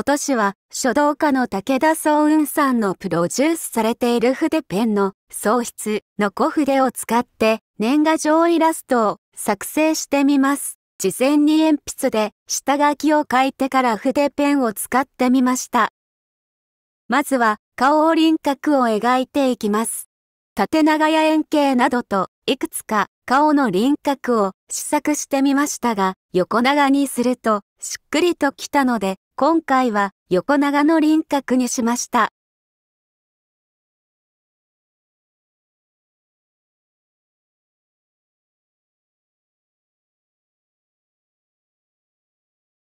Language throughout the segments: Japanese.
今年は書道家の武田総雲さんのプロデュースされている筆ペンの創失の小筆を使って年賀状イラストを作成してみます。事前に鉛筆で下書きを書いてから筆ペンを使ってみました。まずは顔を輪郭を描いていきます。縦長や円形などといくつか顔の輪郭を試作してみましたが横長にするとしっくりときたので今回は横長の輪郭にしました。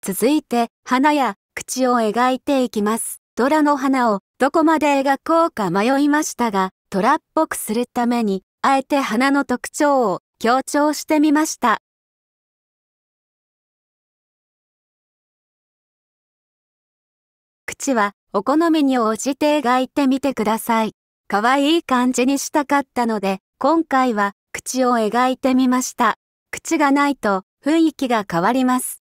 続いて花や口を描いていきます。虎の花をどこまで描こうか迷いましたが、虎っぽくするために、あえて花の特徴を強調してみました。口はお好みに応じて描いてみてください。可愛い感じにしたかったので、今回は口を描いてみました。口がないと雰囲気が変わります。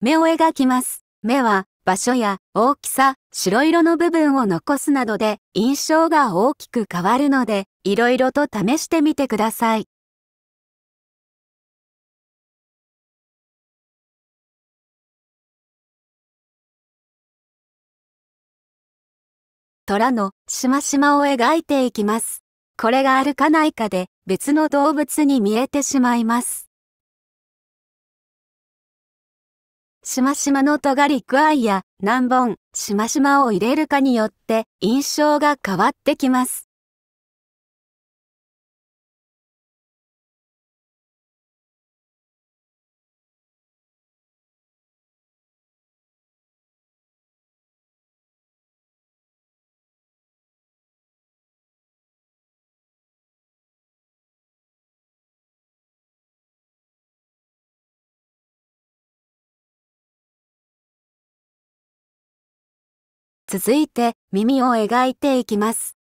目を描きます。目は場所や大きさ、白色の部分を残すなどで印象が大きく変わるので、色々と試してみてください。虎のしましまを描いていきます。これがあるかないかで別の動物に見えてしまいます。しましまの尖り具合や何本、しましまを入れるかによって印象が変わってきます。続いて耳を描いていきます。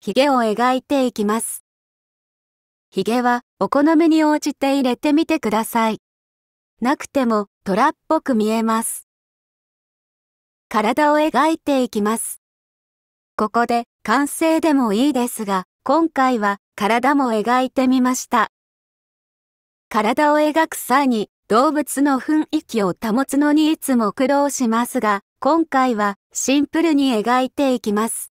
ヒゲを描いていきます。ヒゲはお好みに応じて入れてみてください。なくても虎っぽく見えます。体を描いていきます。ここで完成でもいいですが、今回は体も描いてみました。体を描く際に動物の雰囲気を保つのにいつも苦労しますが、今回はシンプルに描いていきます。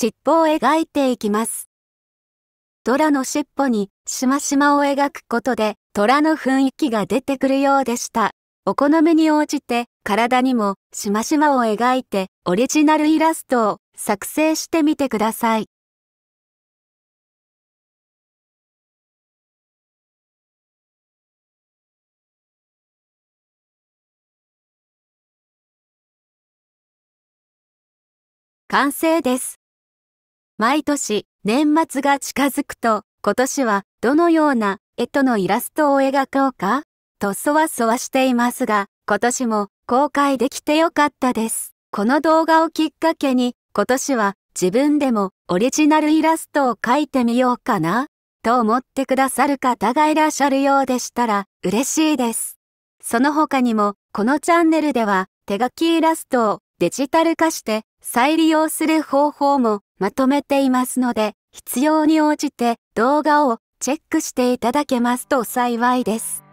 尻尾を描いていきます。虎の尻尾にしましまを描くことで虎の雰囲気が出てくるようでした。お好みに応じて体にもしましまを描いてオリジナルイラストを作成してみてください。完成です。毎年年末が近づくと今年はどのような絵とのイラストを描こうかとそわそわしていますが今年も公開できてよかったです。この動画をきっかけに今年は自分でもオリジナルイラストを描いてみようかなと思ってくださる方がいらっしゃるようでしたら嬉しいです。その他にもこのチャンネルでは手書きイラストをデジタル化して再利用する方法もまとめていますので、必要に応じて動画をチェックしていただけますと幸いです。